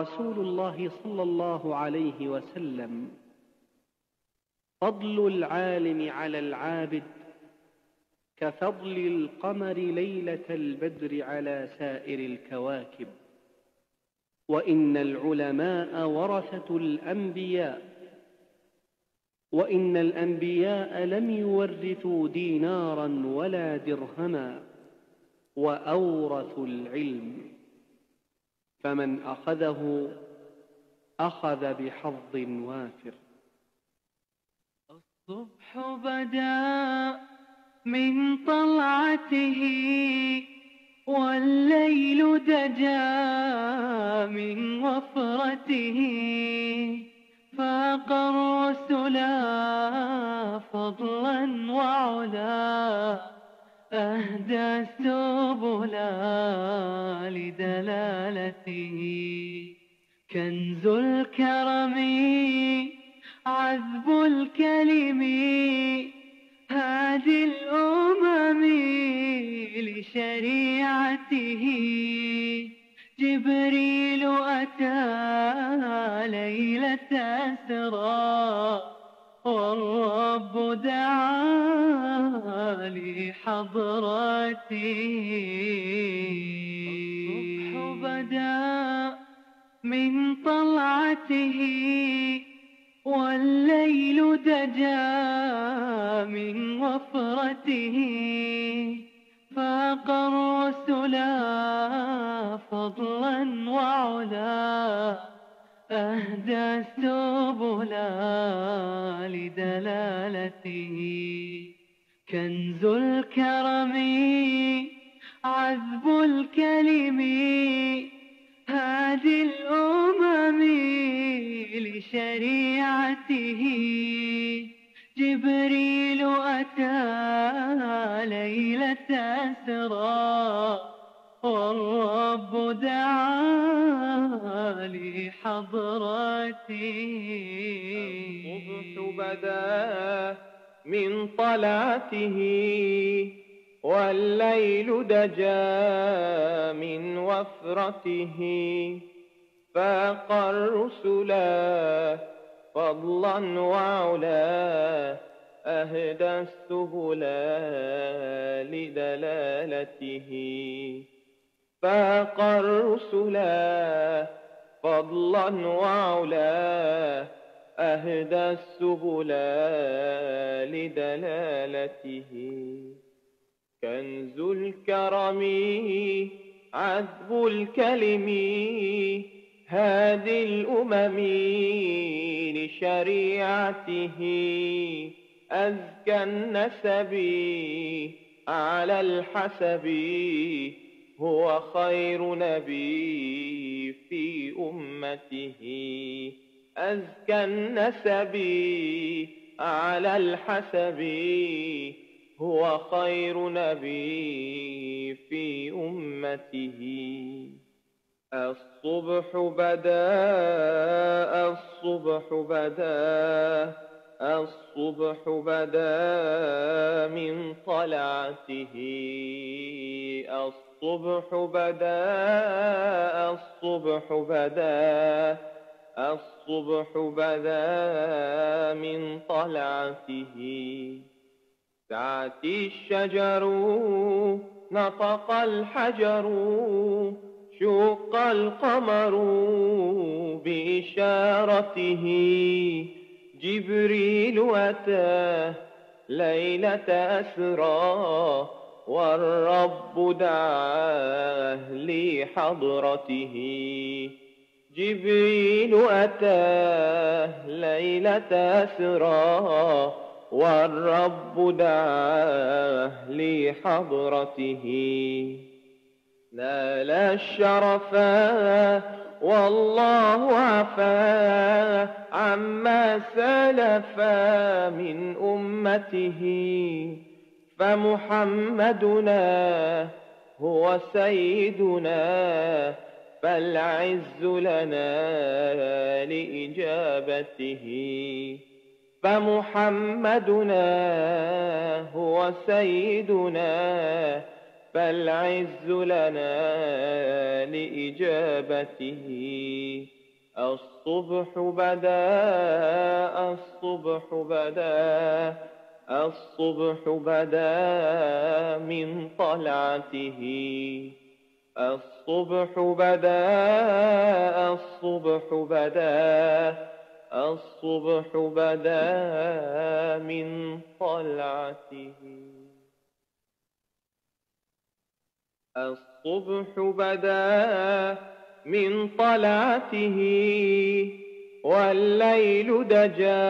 رسول الله صلى الله عليه وسلم فضل العالم على العابد كفضل القمر ليلة البدر على سائر الكواكب وإن العلماء ورثة الأنبياء وإن الأنبياء لم يورثوا دينارا ولا درهما وأورثوا العلم فمن أخذه أخذ بحظ وافر الصبح بدا من طلعته والليل دجا من وفرته فاق الرسلا فضلا وعلا أهدى السبل لدلالته كنز الكرم عذب الكلم هادي الأمم لشريعته جبريل أتى ليلة أسرى والرب دعا لحضرتي الصبح بدا من طلعته والليل دجا من وفرته فاق الرسل فضلا وعلا أهدى السبل لدلالته كنز الكرم عذب الكلم هادي الأمم لشريعته جبريل أتى ليلة أسرى والرب دعا لحضرتي الصبح بدا من طلعته والليل دجا من وفرته فاق الرسل فضلا وعلا أهدى السبل لدلالته فاق الرسلا فضلا وعلا أهدى السبلا لدلالته كنز الكرم عذب الكلم هادي الأمم لشريعته أزكى النسب على الحسب هو خير نبي في أمته أزكى النسب على الحسب هو خير نبي في أمته الصبح بدا الصبح بدا الصبح بدا من طلعته الصبح الصبح بدا الصبح بدا الصبح بدا من طلعته تعتي الشجر نطق الحجر شق القمر بإشارته جبريل أتاه ليلة أسراه والرب دعاه لحضرته جبريل أتاه ليلة أسرى والرب دعاه لحضرته نال الشرفا والله عفا عما سلف من أمته فمحمدنا هو سيدنا فالعز لنا لإجابته فمحمدنا هو سيدنا فالعز لنا لإجابته الصبح بدا الصبح بدا الصبح بدا من طلعته الصبح بدا الصبح بدا الصبح بدا من طلعته الصبح بدا من طلعته والليل دجا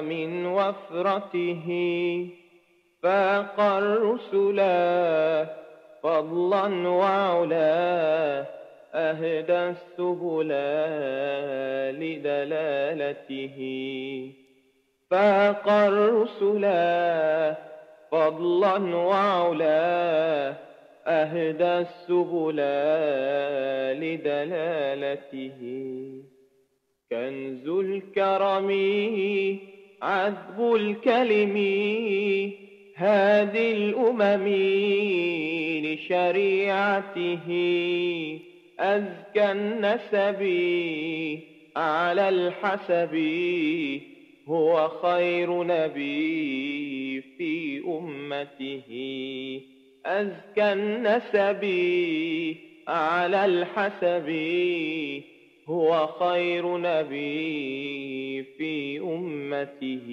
من وفرته فاق الرسلا فضلا وعلا أهدى السبلا لدلالته فاق الرسلا فضلا وعلا أهدى السبلا لدلالته كنز الكرم عذب الكلم هادي الأمم لشريعته أزكى النسب على الحسب هو خير نبي في أمته أزكى النسب على الحسب هو خير نبي في أمته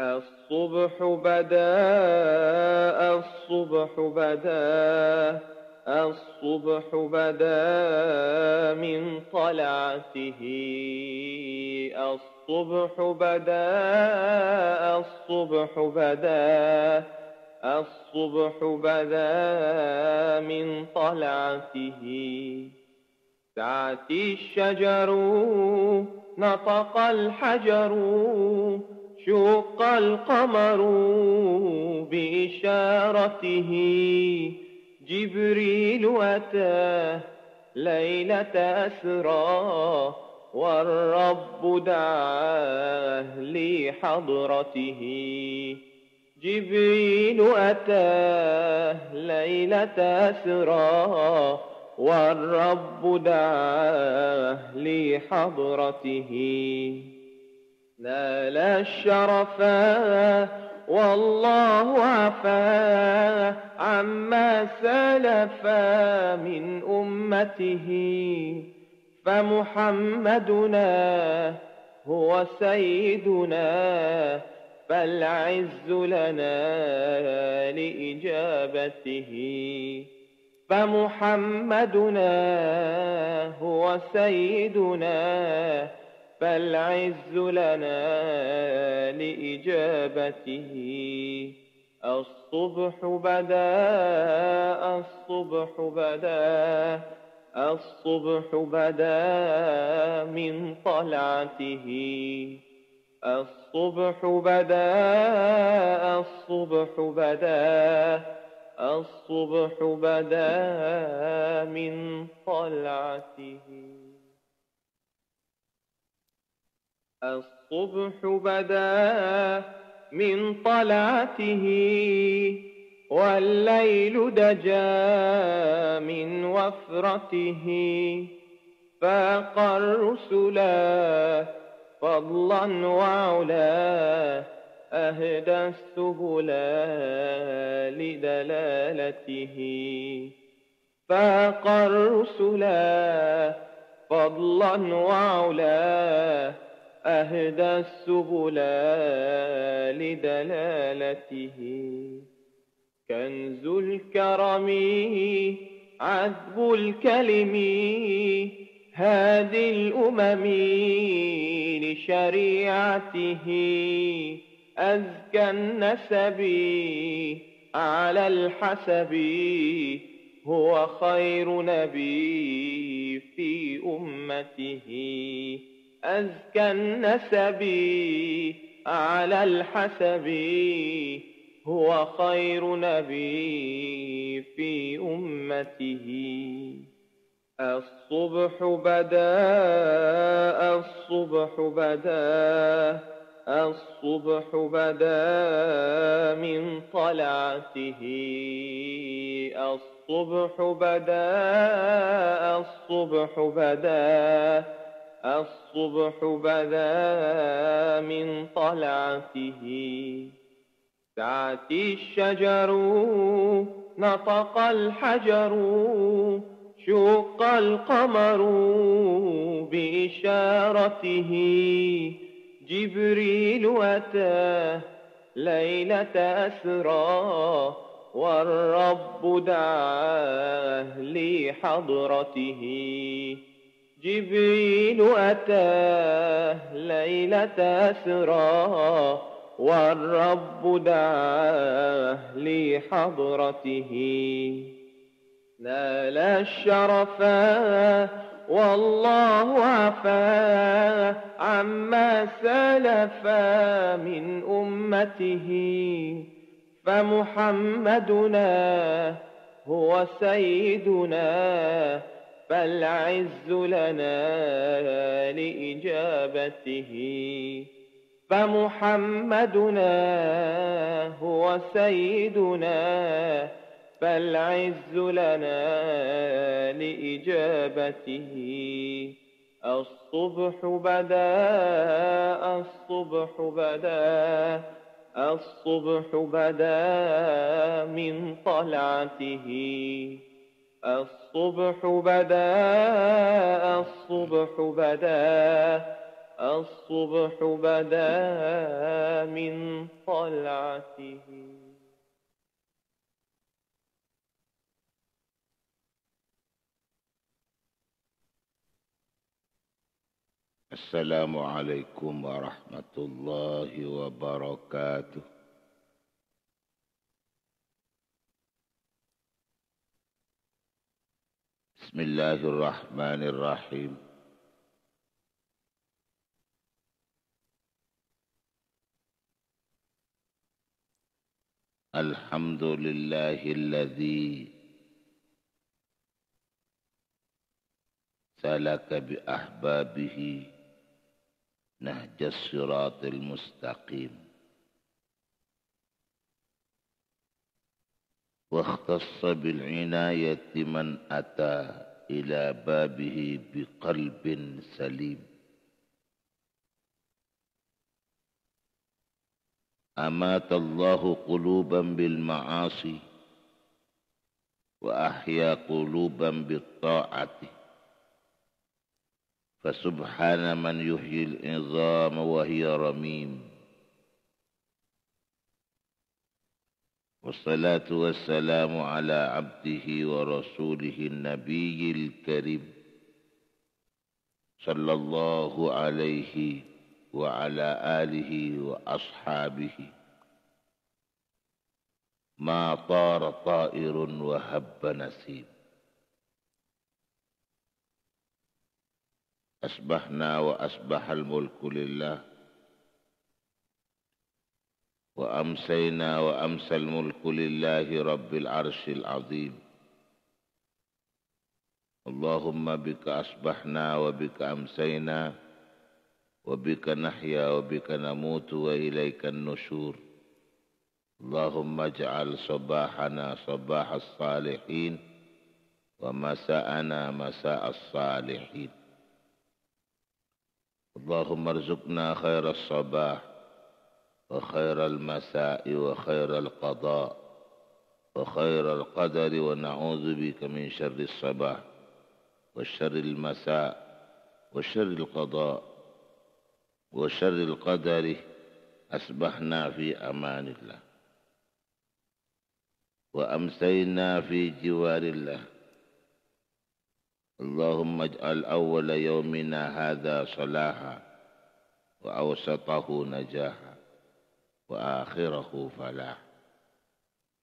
الصبح بدا الصبح بدا الصبح بدا من طلعته الصبح بدا الصبح بدا الصبح بدا من طلعته تأتي الشجر نطق الحجر شق القمر بإشارته جبريل أتاه ليلة أسرى والرب دعاه لحضرته جبريل أتاه ليلة أسرى والرب دعاه لحضرته نال الشرفا والله عفا عما سلف من أمته فمحمدنا هو سيدنا فالعز لنا لإجابته فمحمدنا هو سيدنا فالعز لنا لإجابته الصبح بدا الصبح بدا الصبح بدا من طلعته الصبح بدا الصبح بدا الصبح بدا من طلعته الصبح بدا من طلعته والليل دجا من وفرته فاق الرسلا فضلا وعلا أهدى السبل لدلالته فاق الرسل فضلا وعلا أهدى السبل لدلالته كنز الكرم عذب الكلم هادي الأمم لشريعته أزكى النسب على الحسب هو خير نبي في أمته أزكى النسب على الحسب هو خير نبي في أمته الصبح بدا الصبح بدا الصبح بدا من طلعته الصبح بدا الصبح بدا الصبح بدا من طلعته سعتي الشجر نطق الحجر شق القمر بإشارته جبريل أتاه ليلة أسرى والرب دعاه لحضرته جبريل أتاه ليلة أسرى والرب دعاه لحضرته نال الشرفات والله عفا عما سلف من أمته فمحمدنا هو سيدنا فالعز لنا لإجابته فمحمدنا هو سيدنا فالعز لنا لإجابته الصبح بدا الصبح بدا الصبح بدا من طلعته الصبح بدا الصبح بدا الصبح بدا من طلعته السلام عليكم ورحمة الله وبركاته بسم الله الرحمن الرحيم الحمد لله الذي سلك بأحبابه نهج الصراط المستقيم واختص بالعناية من أتى إلى بابه بقلب سليم أمات الله قلوبا بالمعاصي وأحيا قلوبا بالطاعة فسبحان من يحيي العظام وهي رميم والصلاة والسلام على عبده ورسوله النبي الكريم صلى الله عليه وعلى آله وأصحابه ما طار طائر وهب نسيم أسبحنا وأسبح الملك لله وأمسينا وأمسى الملك لله رب العرش العظيم اللهم بك أصبحنا وبك أمسينا وبك نحيا وبك نموت وإليك النشور اللهم اجعل صباحنا صباح الصالحين ومساءنا مساء الصالحين اللهم ارزقنا خير الصباح وخير المساء وخير القضاء وخير القدر ونعوذ بك من شر الصباح وشر المساء وشر القضاء وشر القدر أصبحنا في أمان الله وأمسينا في جوار الله اللهم اجعل أول يومنا هذا صلاحا وأوسطه نجاحا وآخره فلاحا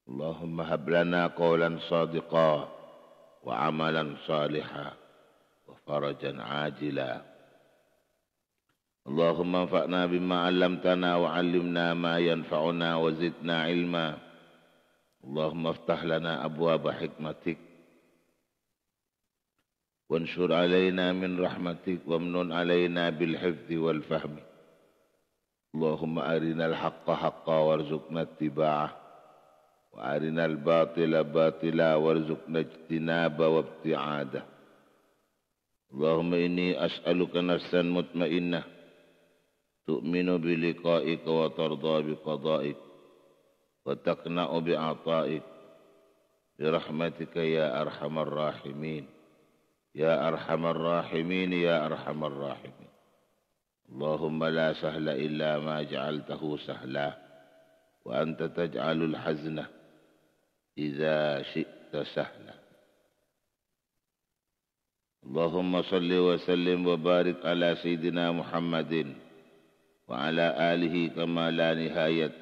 اللهم هب لنا قولا صادقا وعملا صالحا وفرجا عاجلا اللهم انفعنا بما علمتنا وعلمنا ما ينفعنا وزدنا علما اللهم افتح لنا أبواب حكمتك وانشر علينا من رحمتك وامن علينا بالحفظ والفهم اللهم أرنا الحق حقا وارزقنا اتباعه وأرنا الباطل باطلا وارزقنا اجتنابه وابتعاده اللهم إني أسألك نفسا مطمئنة تؤمن بلقائك وترضى بقضائك وتقنع بعطائك برحمتك يا أرحم الراحمين يا أرحم الراحمين يا أرحم الراحمين اللهم لا سهل إلا ما جعلته سهلا وأنت تجعل الحزن إذا شئت سهلا اللهم صل وسلم وبارك على سيدنا محمد وعلى آله كما لا نهاية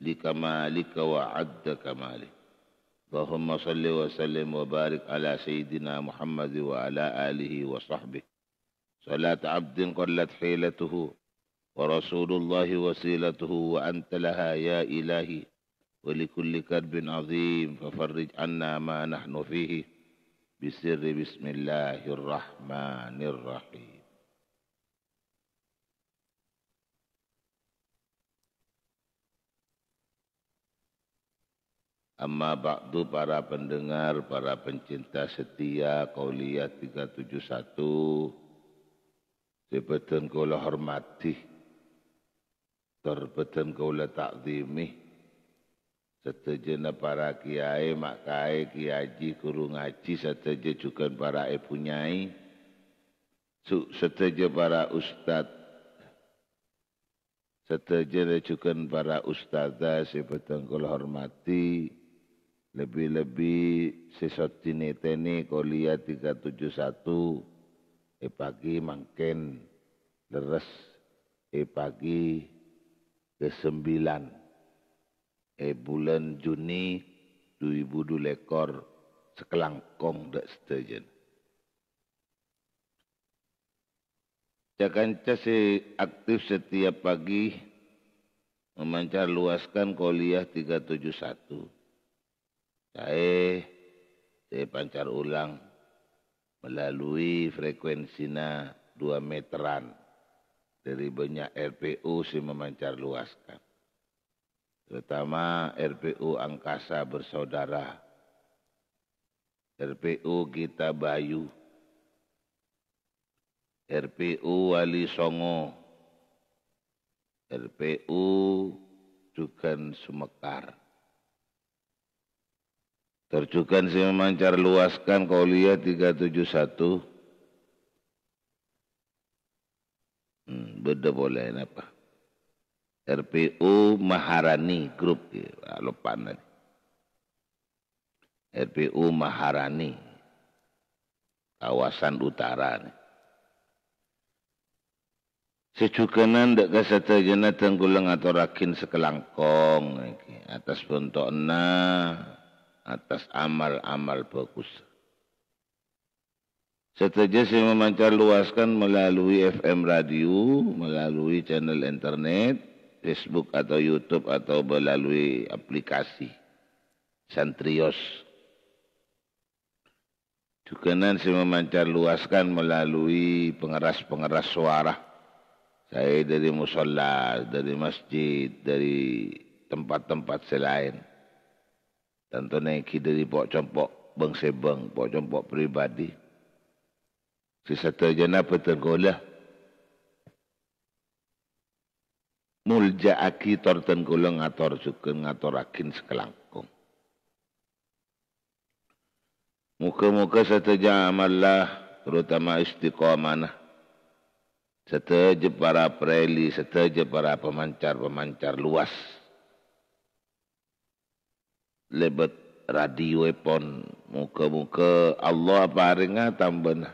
لكمالك وعد كمالك اللهم صل وسلم وبارك على سيدنا محمد وعلى آله وصحبه صلاة عبد قلت حيلته ورسول الله وسيلته وأنت لها يا إلهي ولكل كرب عظيم ففرج عنا ما نحن فيه بسر بسم الله الرحمن الرحيم Amma ba'du para pendengar, para pencinta setia Kauliyah 371 kau lah hormati Terbetan lah takzimih Setejana para kiai, mak kiai, kiaji, guru ngaji Setejana juga para ibu nyai Setejana para ustaz Setejana juga para ustazah Sebetan kaulah hormati Sebetan kaulah hormati lebih-lebih sesat ini teni kolia 371 e eh, pagi mungkin leres e pagi ke sembilan e eh, bulan Juni 2000 lekor sekelangkong dak stajen. Cakanca si aktif setiap pagi memancar luaskan kuliah 371. Saya, saya pancar ulang melalui frekuensi na 2 meteran dari banyak RPU si memancar luaskan. Terutama RPU Angkasa Bersaudara, RPU Kita Bayu, RPU Wali Songo, RPU Jukan Sumekar. Terjukan si memancar luaskan Kaulia 371. Hmm, beda boleh apa? RPU Maharani Group. Ah, lupa nanti. RPU Maharani. Kawasan utara ini. Sejukanan dak kasata jenat tenggulang atau rakin sekelangkong. Atas bentuk enak atas amal-amal bagus. Setuju saya memancar luaskan melalui FM radio, melalui channel internet, Facebook atau YouTube atau melalui aplikasi Santrios. Juga nanti saya memancar luaskan melalui pengeras-pengeras suara. Saya dari musola, dari masjid, dari tempat-tempat selain. -tempat dan tu naik kita di pok campok bang sebang pok campok peribadi si satu je nak mulja aki tor tenggola ngatur suka ngatur akin sekelangkung muka-muka satu je amallah terutama istiqamana satu je para preli satu je para pemancar-pemancar luas lebet radio e pon muka-muka Allah apa paringa tamben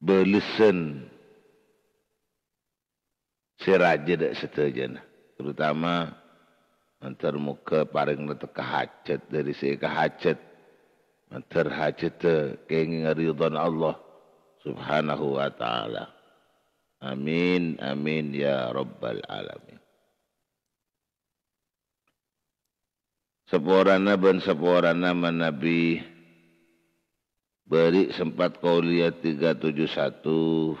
belesen seraja dak setujen terutama antar muka paring nak lah kehacet dari si kehacet antar hacet kenging ridhon Allah subhanahu wa taala amin amin ya rabbal alamin Seporana ben seporana Nabi beri sempat kau lihat 371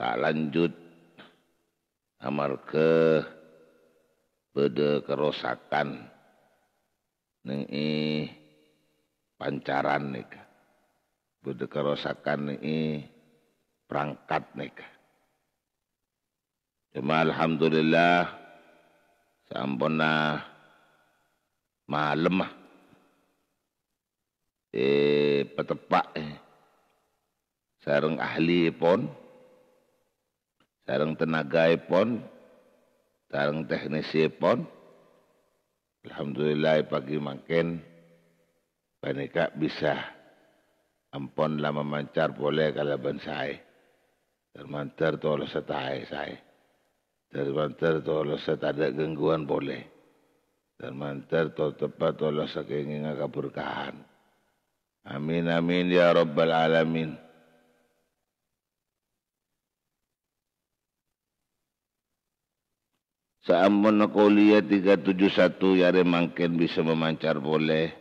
tak lanjut amar ke bede kerosakan neng pancaran neka bede kerosakan neng perangkat neka cuma alhamdulillah sampunah malam ah. Eh petepak eh. Sarang ahli eh, pon. Sarang tenaga eh, pon. Sarang teknisi eh, pon. Alhamdulillah pagi makin panika bisa ampon lama mancar boleh kalau ben sai. Termantar tolo setai sai. tolong tolo ada gangguan boleh termantar atau tepat Allah saking ingin kaburkan. Amin amin ya Robbal alamin. Saamun nakulia 371 yang remangken bisa memancar boleh.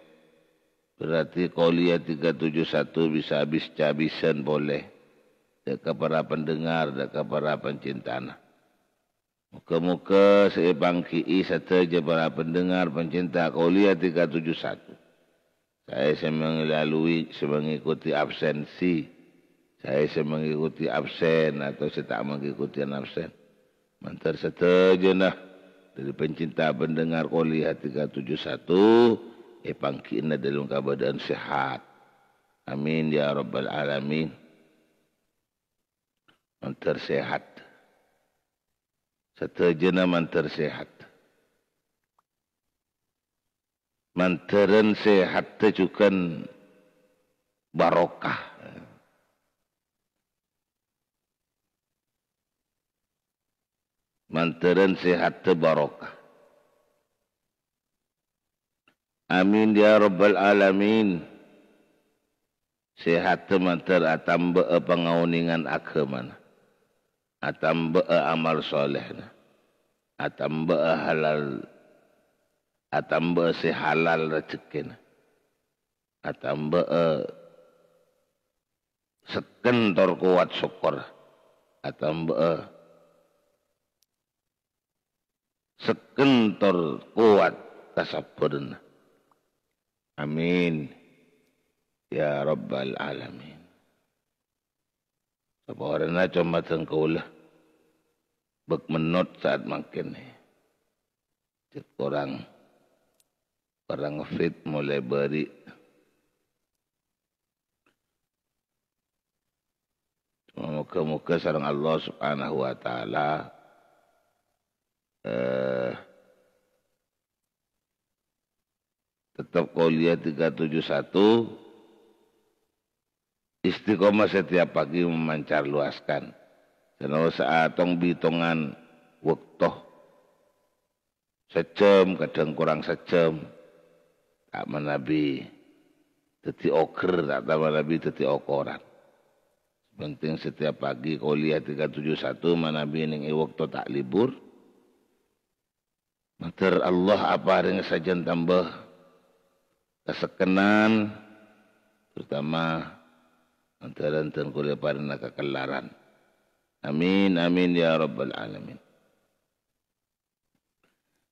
Berarti kulia 371 bisa habis cabisan boleh. Dekat para pendengar, dekat para pencintana. Muka-muka saya bangkii e serta je para pendengar pencinta Kaulia 371. Saya semang lalui, mengikuti absensi. Saya semang mengikuti absen atau saya tak mengikuti absen. Mantar serta je nah. Dari pencinta pendengar Kaulia 371. Eh pangkina dalam keadaan sehat. Amin ya Rabbal Alamin. menter sehat. Satu mantar sehat. Mantaran sehat tejukan barokah. Mantaran sehat te barokah. Amin ya Rabbal Alamin. Sehat te mantar atambe pengawningan akhaman. Atambe amal solehna atamba halal atamba si halal rezeki na eh, sekentor kuat syukur atamba eh, sekentor kuat tasabbur amin ya rabbal alamin Sabarana cuma tengkaulah bek menot saat makin ni, Cik orang orang fit mulai beri muka-muka sarang Allah subhanahu wa ta'ala eh, tetap kuliah 371 istiqomah setiap pagi memancar luaskan Jenol saatong bitongan waktu sejam kadang kurang sejam tak menabi teti oker tak tahu menabi teti okoran. Penting setiap pagi kau lihat tiga tujuh satu mana bining waktu tak libur. Mater Allah apa yang saja tambah kesekenan terutama antara antara kuliah pada nak kekelaran. Amin, amin ya Rabbal Alamin.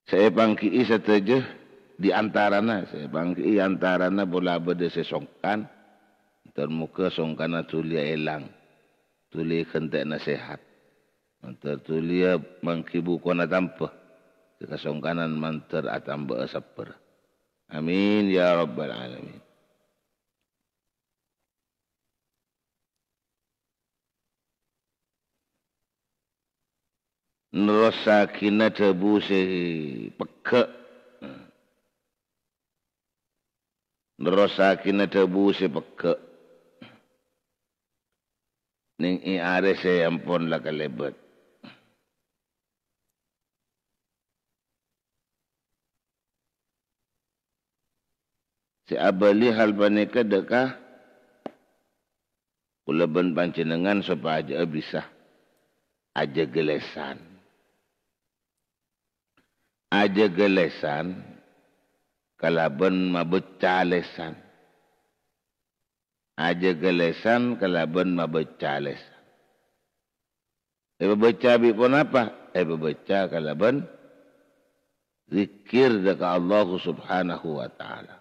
Saya panggil saja di na, saya antara na boleh berde sesongkan, termuka songkana lah tulia elang, tulia kentek na sehat, Mantar tulia mengkibu kona tanpa, kita songkanan mantar atambe asapar. Amin ya Rabbal Alamin. nerosa kina debu sehi peke nerosa kina debu se peke ning i are se ampon la kalebet si abali hal baneka dekah kuleben pancenengan supaya aja bisa aja gelesan aja gelesan kalaben mabeca lesan aja gelesan kalaben mabeca lesan e mabeca bi pun apa e mabeca kalaben zikir dekat Allah Subhanahu wa taala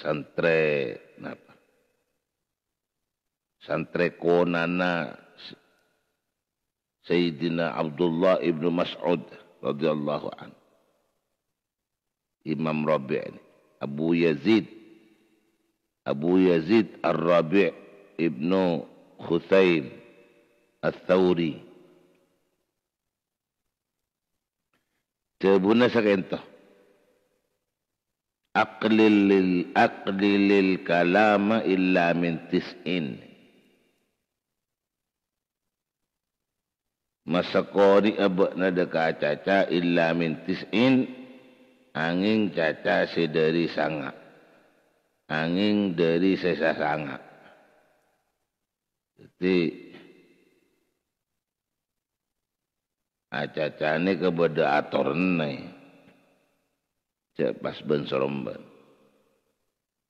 santre napa santre konana Sayyidina Abdullah ibnu Mas'ud radhiyallahu an Imam Rabi' ini. Abu Yazid Abu Yazid Ar-Rabi' ibnu Khuthaim Al-Thawri Tebuna sakentah aqlil aqlil kalam illa min tis'in masa qari abak nada kacaca illa min tis'in angin caca sedari sangat angin dari sesa sangat jadi acacane kebeda aturan nih Cek pas ben seremban.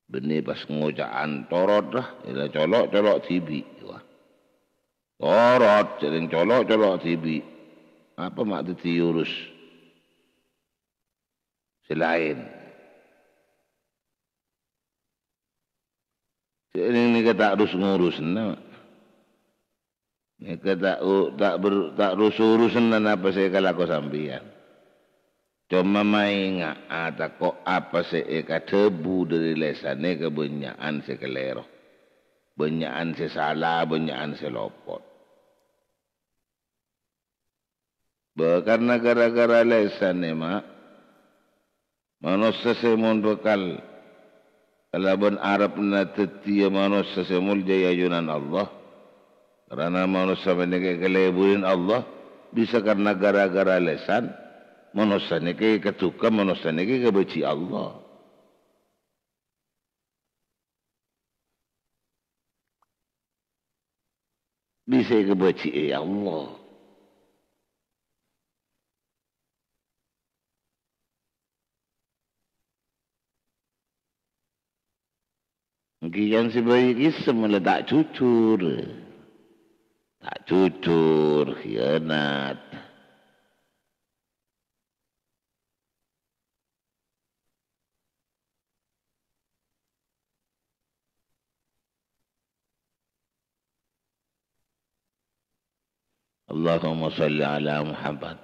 benih pas ngocak antorot lah. Ila colok-colok tibi. Wah. Torot. Jadi colok-colok tibi. Apa maksud tiurus? Selain. Ini ni kata harus ngurus nama. Ini kata tak ber tak rusuh rusuh nama apa saya kalau aku sambian. Cuma mainga ada ah, ko apa se eka eh, tebu dari lesan ne eh, ke banyakan se kelero. Banyakan se salah, banyakan se lopot. Bekarna gara-gara lesan ne eh, mak. Manusia semun bekal. Kalau ben Arab na tetia manusia semul jaya junan Allah. Kerana manusia menegak kelebuin Allah. Bisa karena gara-gara lesan. -gara manusia ini ketukar manusia ini kebenci Allah. Bisa kebenci eh Allah. Gian si bayi kisah meledak cucur. Tak cucur, khianat. اللهم صل على محمد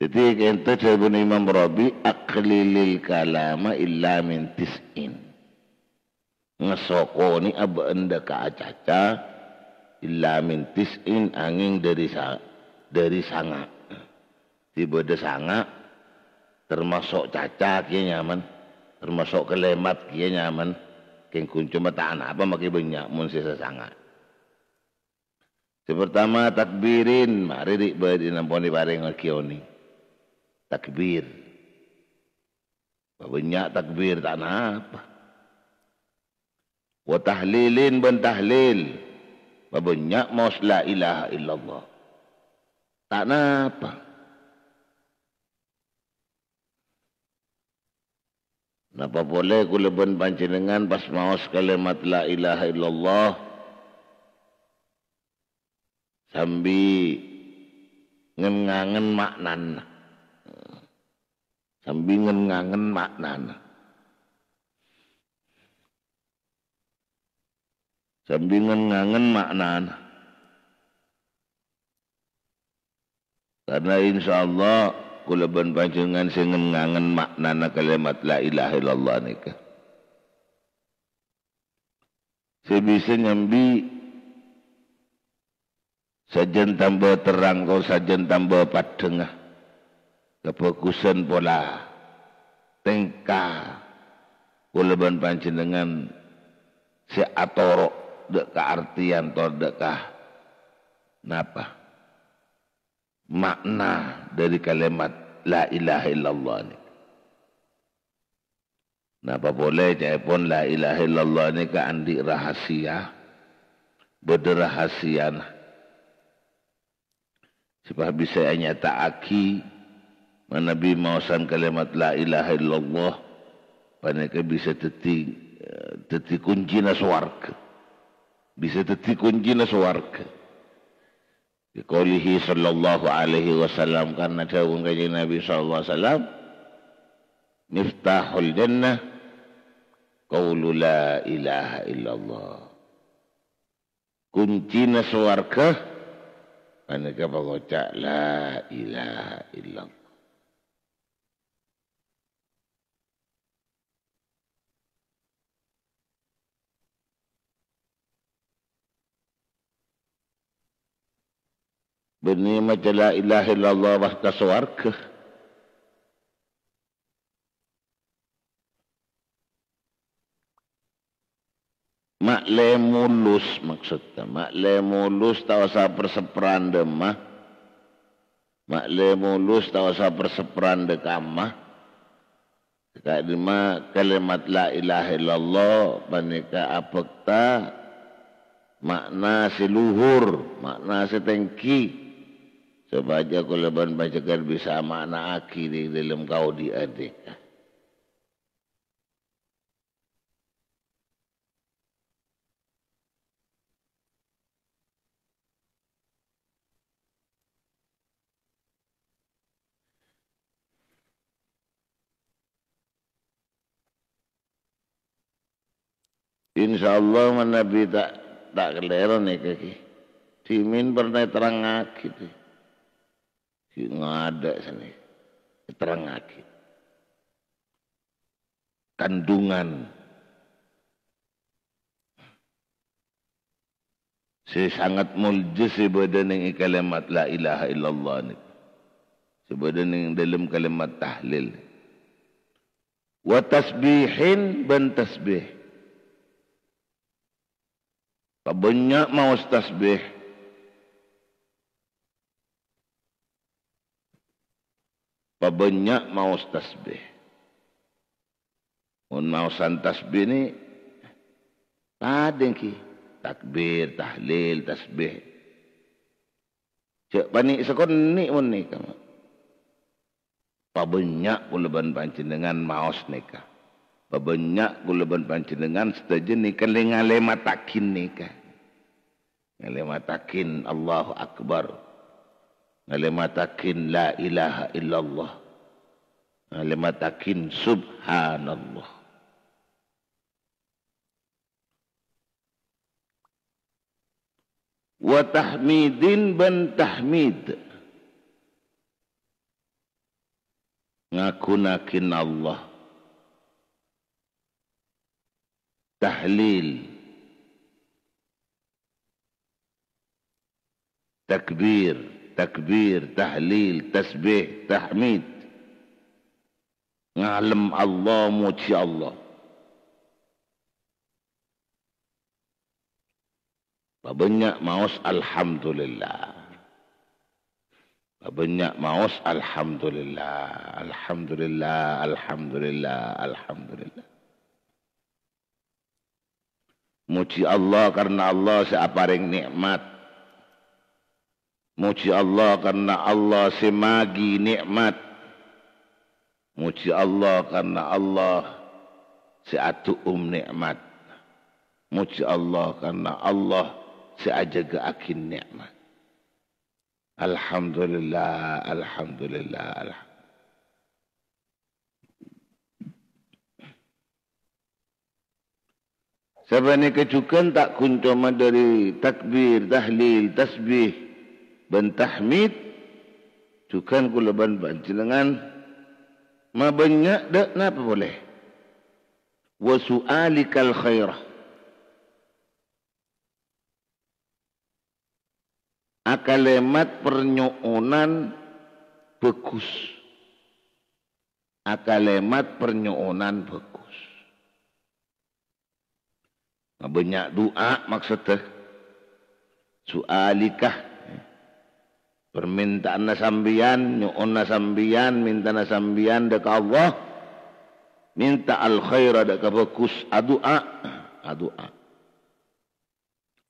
jadi kita jadi Imam Rabi akli lil kalama illa min tis'in. Ngesokoni apa anda kacaca illa min tis'in angin dari sa dari sanga. Tiba ada sanga termasuk caca kia nyaman. Termasuk kelemat kia nyaman. Kengkun cuma tak apa maki banyak mun sisa sangat. Itu pertama takbirin mari di beri nampuni bareng ngakioni. Takbir. Banyak takbir tak napa. Wa tahlilin ben tahlil. Banyak mos la ilaha illallah. Tak napa. Napa boleh kuleben pancenengan pas mau kalimat la ilaha illallah sambi ngengangen maknana sambi ngengangen maknana sambi ngengangen maknana karena insyaallah kula ben panjenengan sing ngengangen maknana kalimat la ilaha illallah nika sebisa nyambi Sajen tambah terang kau sajen tambah padeng Kepokusan pola Tengka Kuleban pancin dengan Si atoro Dekah artian tor dekah Napa Makna dari kalimat La ilaha illallah ni? Napa boleh cai pun la ilaha illallah ni ke andi rahasia, berderahasian. rahasia. Sebab bisa saya nyata aki Nabi mawasan kalimat la ilaha illallah Panaka bisa teti Teti kunci nasuark Bisa teti kunci nasuark Kekolihi sallallahu alaihi wasallam Karena jawab kaji Nabi sallallahu alaihi wasallam Niftahul jannah Qawlu la ilaha illallah Kunci nasuarkah mana kapal ngocak La ilaha illallah Benih macam la ilaha illallah Wah tak suar ke Mak le maksudnya. Mak le tahu sah perseperan demah. Mak le tahu sah perseperan dekamah. Kak lima kalimat la ilaha illallah panika apekta makna siluhur makna setengki sebab aja kalau ban bacakan bisa makna akhir di dalam kau diadik. Insyaallah, Allah Nabi tak tak keliran ni kaki. Dimin pernah terang lagi tu. Tidak ada sini. Terang lagi. Kandungan. Saya sangat muljus sebuah yang kalimat La ilaha illallah ni. Sebuah yang dalam kalimat tahlil. Wa tasbihin ban tasbih banyak mau tasbih banyak mau tasbih mun mau santasbih ni padeng ki takbir tahlil tasbih cek panik sekon ni mun ni kamu Pabanyak kuleban panci dengan maos nikah. Pabanyak kuleban pancen dengan setuju nikah dengan lemah takin nikah. Ngalimatakin Allah Akbar. Ngalimatakin La ilaha illallah. Ngalimatakin Subhanallah. wa tahmidin ban tahmid ngakunakin Allah tahlil تكبير تكبير تحليل تسبيح تحميد نعلم الله موت شاء الله Banyak maus Alhamdulillah. Banyak maus Alhamdulillah. Alhamdulillah, Alhamdulillah, Alhamdulillah. Muci Allah karena Allah seaparing nikmat. Muji Allah karena Allah semagi nikmat. Muji Allah karena Allah seatu um nikmat. Muji Allah karena Allah seaja akin nikmat. Alhamdulillah, alhamdulillah, alhamdulillah. Sebab ini kecukan tak kun cuma dari takbir, tahlil, tasbih ban tahmid tukan kula ban panjenengan ma banyak de napa boleh wa sualikal khairah akalemat pernyoonan bagus akalemat pernyoonan bagus banyak doa maksudnya sualikah permintaan nasambian, nyuon nasambian, minta nasambian dekat Allah, minta al khair ada fokus adua adua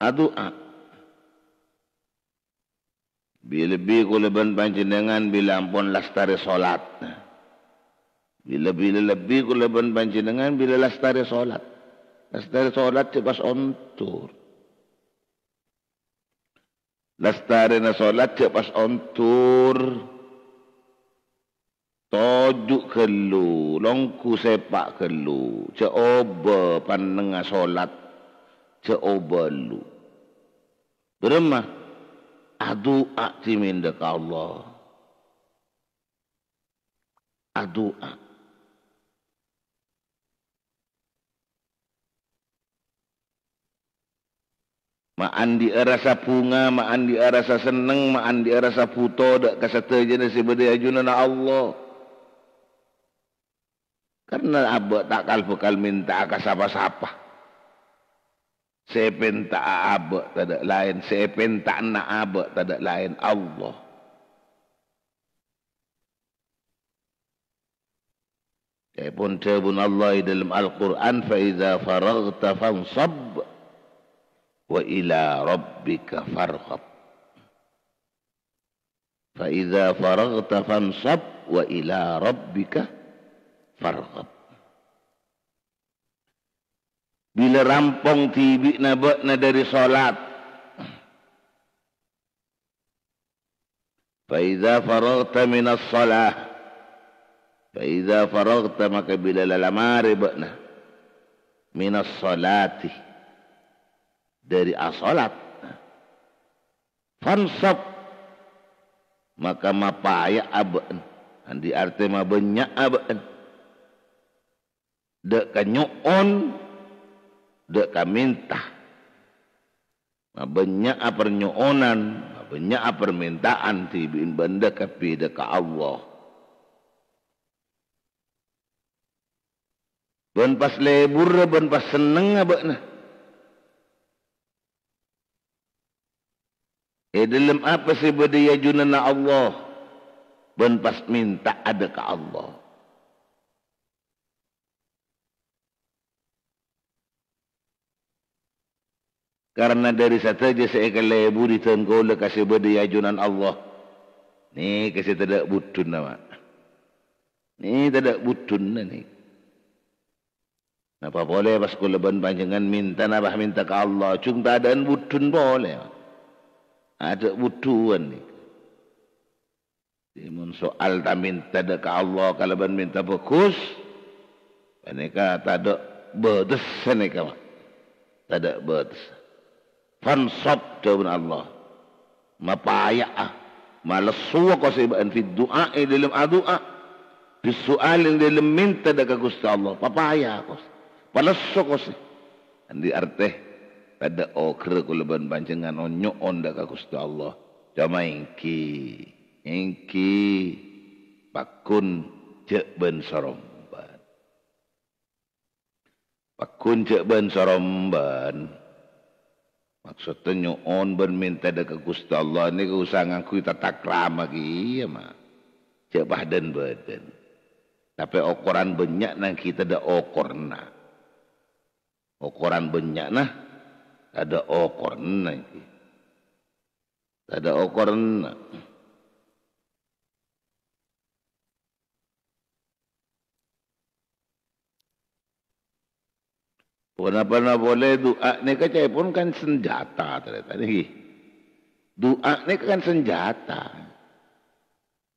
adua bila bi kuleban panjenengan bila ampun lastare solat bila bila lebih kuleban panjenengan bila lastare solat lastare solat cepas ontur Lestarina solat ke pas on ontur. Tojuk kelu, longku sepak kelu, ceoba panengah solat, ceoba lu. Beremah, adu aktimin deka Allah. Adu aktimin. Ma'an dia rasa punga, ma'an dia rasa senang, ma'an dia rasa puto, Tak kasat je nasib dia junan Allah. Karena apa tak kalpa kal minta ke siapa-siapa. Saya minta apa tak ada lain. Saya minta nak apa tak ada lain. Allah. Saya pun Allah dalam Al-Quran. Fa'idha faragta fansab. والى ربك فارغب فاذا فرغت فانصب والى ربك فارغب bila rampung tibik nabakna dari sholat. Faizah faragta minas sholat. Faizah faragta maka bila lalamari bakna minas sholatih. dari asolat. Fansab maka mapaya aben andi arti ma benyak aben de ka nyoon de ka minta ma benyak aper nyoonan ma benyak aper mintaan ti bin benda ka pide Allah Ben pas lebur, ben pas seneng abak Eh dalam apa sih benda yang junana Allah? Ben pas minta ada ke Allah. Karena dari satu saja saya kalah ibu di tenggolak kasih benda junan Allah. Ni kasih tidak butun nama. Ni tidak butun nama Napa boleh pas kalau ben panjangan minta napa minta ke Allah. Cuma tak ada butun boleh. Ma. Ada wudu kan ni. Dimun soal tak minta dekat Allah kalau ban minta fokus. Mereka tak ada berdes sini kama. Tak ada berdes. Fansab jawaban Allah. Mapayak ah. Malasuwa kau sebabkan fi du'ai dalam adu'a. Fi soal yang dalam minta dekat kusta Allah. Mapayak kau. Palasuk kau sebabkan. Andi arteh pada o kere ku leban panjangan o oh, on dah ke kusti Allah. Cuma ingki, ingki pakun cek ben soromban. Pakun cek ben soromban. Maksudnya on ben minta dah ke kusti Allah. ni ke usah ngaku kita tak lama lagi ya ma. Cek badan badan. Tapi okoran banyak nang kita dah okor nak. Okoran banyak nah. banyak nah ada okorna ini. Ada okorna. Kenapa nak boleh doa ni kacai pun kan senjata ternyata ni. Doa ni kan senjata.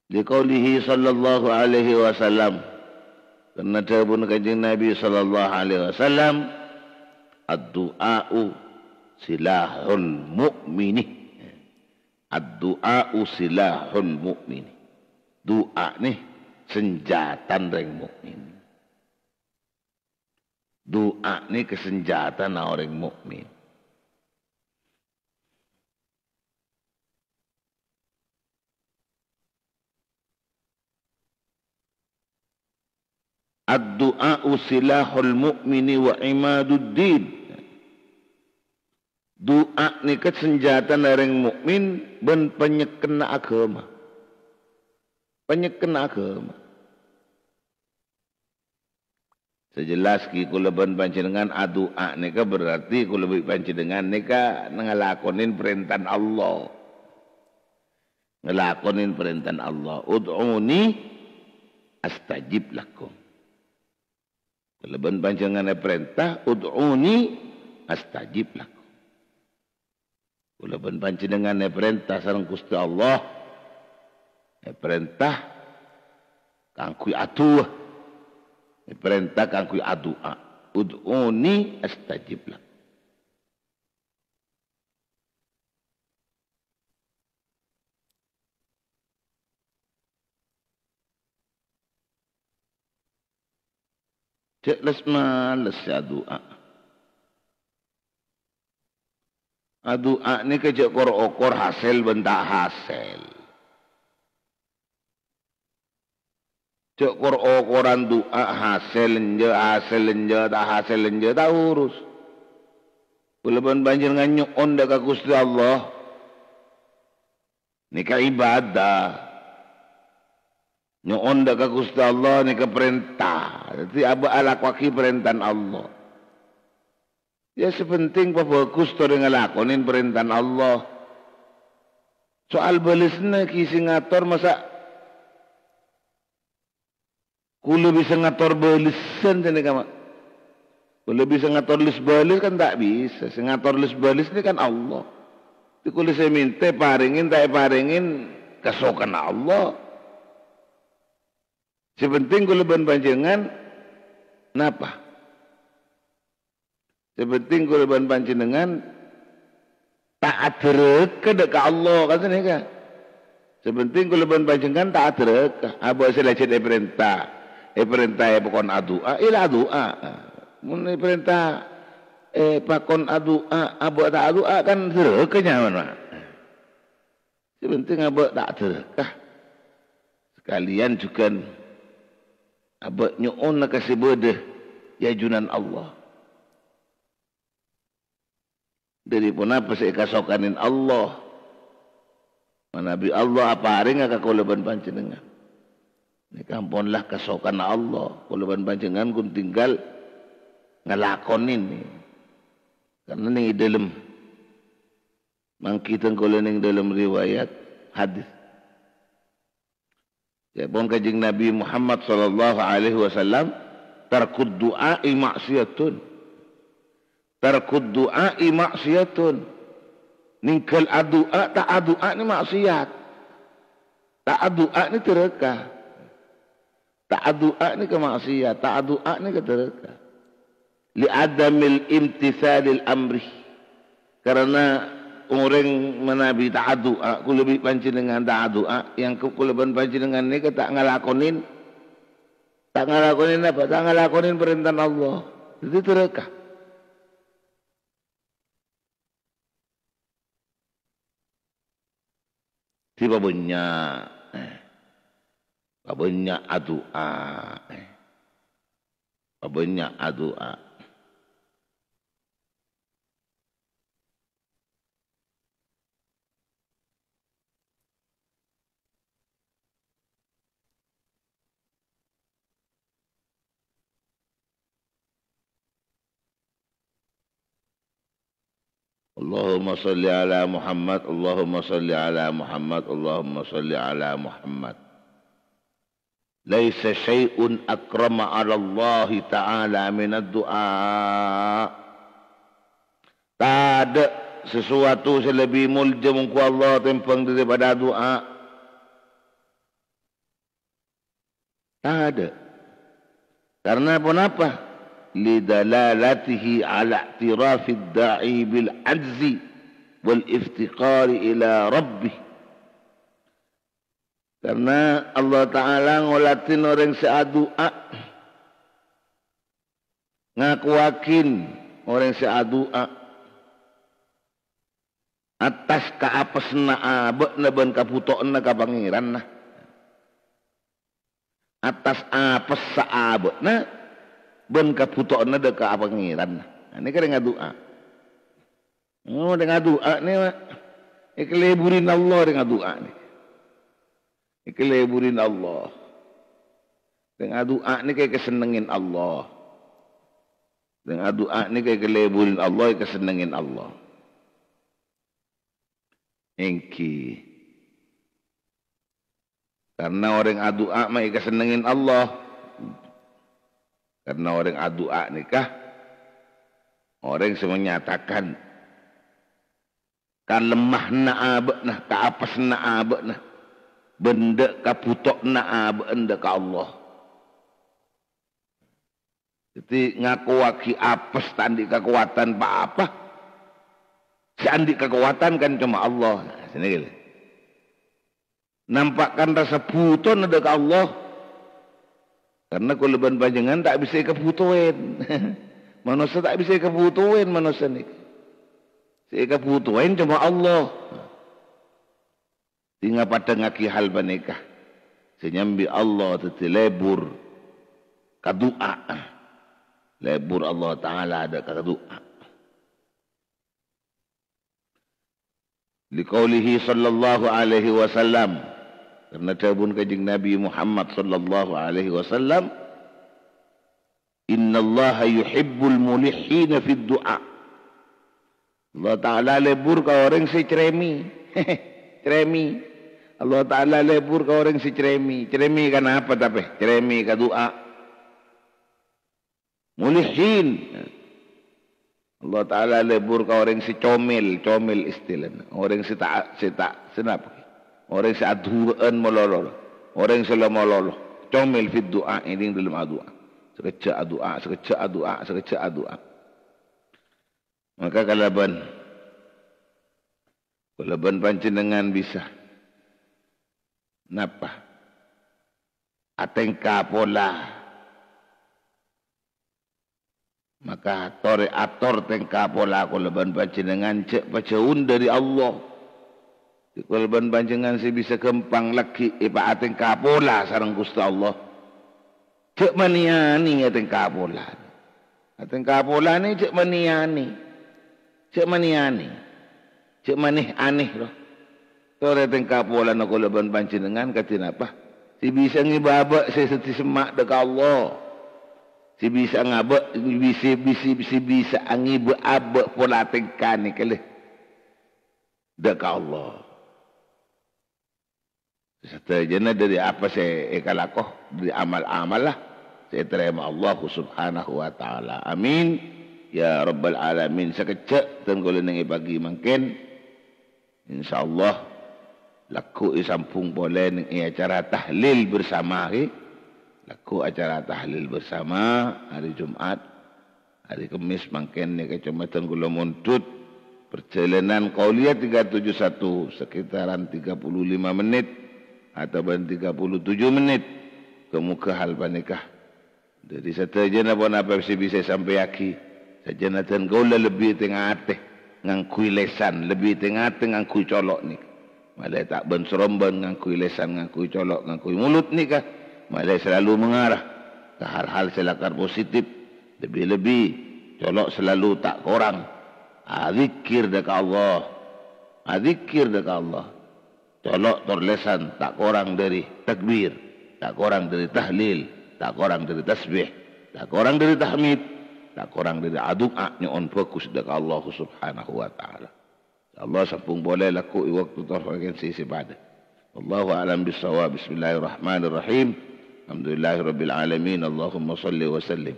Di kaulihi sallallahu alaihi wasallam. Kena cakap pun kajian Nabi sallallahu alaihi wasallam. Ad-du'a'u silahul mukmini. Ad-du'a silahul mukmini. Doa ni senjata orang mukmin. Doa ni kesenjata orang mukmin. Ad-du'a silahul mukmini wa imaduddin. din doa ni ke senjata nareng mukmin ben penyeken agama penyeken agama Sejelas ki kula ben panjenengan adu'a nika berarti kula ben panjenengan nika ngelakonin perintah Allah. Ngelakonin perintah Allah. Ud'uni astajib lakum. Kula ben panjenengan perintah ud'uni astajib lakum. Walaupun panci dengan ne perintah sarang kusti Allah. Ne perintah kangkui atuh. Ne perintah kangkui adu'a. Ud'uni astajiblah. Cek les malas ya doa. Aduh, ini kecik kor-okor hasil bentak hasil. Cek kor-okoran doa hasil nje, hasil nje, tak hasil nje, tak urus. Walaupun banjir nganyuk onda ke kusti Allah. Ini ke ibadah. Nyuk onda kusti Allah, ini ke perintah. Jadi apa alak waki perintah Allah. Ya sepenting fokus kustor yang lakonin perintah Allah. Soal balesnya kisi ngator masa kulu bisa ngator balesan jadi kau. Kulu bisa ngator lus balis kan tak bisa. Sing ngator lis balis ni kan Allah. Di kulu saya minta paringin tak paringin kesokan Allah. Sepenting kau ban panjangan. Napa? Napa? Sebeting kurban panjenengan tak adrek ke Allah kata ni kan. Sebeting kan? kurban panjenengan tak adrek. Abah saya lecet e perintah. E perintah e pokon Ila adu'a. Mun e perintah e pakon adu'a. Apa ah, ah, tak adu'a ah, kan adrek mana. Sebeting kan? abah tak adrek. Sekalian juga abah nyu'un nak lah kasih bodoh. Ya Allah dari pun apa sih kasokanin Allah Nabi Allah apa hari nggak kau leban panjenengan ini kampun lah kasokan Allah kau leban panjenengan kau tinggal ngelakon ini karena ini dalam mangkita kau ini dalam riwayat hadis Ya pon kajing Nabi Muhammad sallallahu alaihi wasallam terkut doa imaksiatun. Tarkud du'ai maksiatun. Ningkal adu'a, tak adu'a ni maksiat. Tak adu'a ni tereka. Tak adu'a ni ke maksiat. Tak adu'a ni ke tereka. Li'adamil imtisalil amri. Karena orang menabi tak adu'a. Aku lebih panci dengan tak adu'a. Yang aku lebih panci dengan ni ke tak ngelakonin. Tak ngelakonin apa? Tak ngelakonin perintah Allah. Itu tereka. Tereka. Si babunya. Eh. Babunya adu'a. Eh. Babunya adu'a. Eh. Allahumma salli ala Muhammad Allahumma salli ala Muhammad Allahumma salli ala Muhammad Laisa syai'un akrama ala Allah Ta'ala minat du'a Tak ada sesuatu selebih mulja mengku Allah tempang daripada du'a Tak ada Karena pun apa? -apa? لدلالته على اعتراف الداعي بالعجز والافتقار الى ربه karena Allah Ta'ala ngolatin orang seadu'a. Ngakuakin orang seadu'a. Atas ke apa sena abek na ben kaputok na ka pangeran na. Atas apa sa abek na ben kaputokna deka apa pangeran. Ini dengan doa. Oh, dengan doa ni mak. Ikleburin Allah dengan doa ni. Ikleburin Allah. Dengan doa ni kayak kesenengin Allah. Dengan doa ni kayak keleburin Allah, kayak kesenengin Allah. Engki. Karena orang adu'a mak kesenengin Allah. Karena orang adu'a nikah Orang semua menyatakan Kan lemah na'abak nah Kan apas na'abak nah Benda kan putok na'abak Benda ka Allah Jadi ngaku waki apas Tandik kekuatan pak apa Seandik kekuatan kan cuma Allah nah, Nampakkan rasa putok Nada ka Allah Karena kalau leban panjangan tak bisa kebutuhan. manusia tak bisa kebutuhan manusia ni. Saya kebutuhan cuma Allah. Tinggal pada ngaki hal panikah, saya nyambi Allah tetap lebur. Kadu'a. Lebur Allah Ta'ala ada kadu'a. Likaulihi sallallahu alaihi wasallam. sallam. Karena tabun kajing Nabi Muhammad sallallahu alaihi wasallam Inna Allah yuhibbul mulihin fi du'a Allah Ta'ala lebur ke orang si ceremi Ceremi Allah Ta'ala lebur ke orang si ceremi Ceremi kan apa tapi Ceremi ke du'a Mulihin Allah Ta'ala lebur ke orang si comel Comel istilah Orang si tak Si tak Senapa orang seadhuan melolol, orang selama lolol, comel fit doa ini dalam doa, sekece doa, sekece doa, sekece doa. Maka kalau kalaban pancen dengan bisa, Kenapa? Atengka pola, maka tore ator tengka pola kalaban pancen dengan cek pacaun dari Allah. Kulban panjangan sih bisa kempang lagi Ipa eh, atin kapola sarang gusta Allah Cik maniani atin kapola Atin kapola ni cik maniani Cik maniani Cik manih aneh loh. Tore atin kapola na kulban panjangan katin apa Si bisa ngibabak si seti semak dekat Allah Si bisa ngabak Si bisa, bisa, bisa, bisa ngibabak pola atin kani kali Dekat Allah Seterusnya dari apa saya kalakoh dari amal-amal lah. Saya terima Allah subhanahu wa ta'ala. Amin. Ya Rabbal Alamin. Sekecek tenggulun yang pagi mungkin. Insya InsyaAllah. Laku isampung boleh yang acara tahlil bersama. Eh? Laku acara tahlil bersama hari Jumaat, Hari Kemis mungkin ni cuma tenggulun muntut. Perjalanan kau lihat 371 sekitaran 35 menit. Atau ataupun 37 menit ke muka hal panikah. Jadi saya saja nak apa sih bisa sampai aki. Saja nak tengok lebih tengah ateh dengan kui lesan. Lebih tengah ateh dengan kui colok ni. Malah tak ben seromban dengan kui lesan, dengan kui colok, dengan kui mulut ni kah. Malah selalu mengarah ke hal-hal selakar positif. Lebih-lebih colok selalu tak korang. Azikir ah, dekat Allah. Azikir ah, dekat Allah tolok terlesan tak kurang dari takbir, tak kurang dari tahlil, tak kurang dari tasbih, tak kurang dari tahmid, tak kurang dari aduka nyon fokus dek Allah Subhanahu wa taala. Allah sampung boleh laku i waktu torfagen sisi pada. Allah a'lam bisawab. Bismillahirrahmanirrahim. Alhamdulillahirobbilalamin. Allahumma salli wa sallim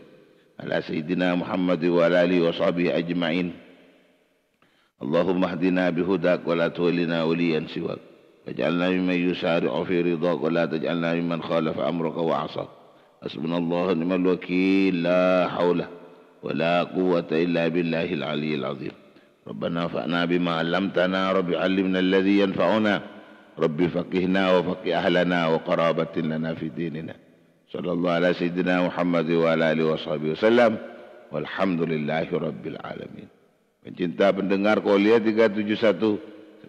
ala sayyidina Muhammad wa ala alihi wa sahbihi ajma'in. Allahumma hdina bihudak wa la tuwallina waliyan siwak. واجعلنا ممن يسارع في رضاك ولا تجعلنا ممن خالف أمرك وعصاك حسبنا الله نعم الوكيل لا حول ولا قوة إلا بالله العلي العظيم ربنا فأنا بما علمتنا رب علمنا الذي ينفعنا رب فقهنا وفقه أهلنا وقرابة لنا في ديننا صلى الله على سيدنا محمد وعلى آله وصحبه وسلم والحمد لله رب العالمين من جنتا pendengar Kolia 371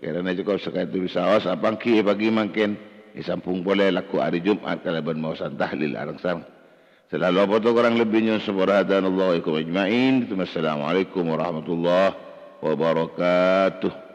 Kerana juga sekarang itu bisa awas apa ki pagi makin isampung boleh laku hari Jumat kalau ben mau santahlil arang sama. Selalu apa tu kurang lebih nyun sebora dan Allahu ikum ajmain. Assalamualaikum warahmatullahi wabarakatuh.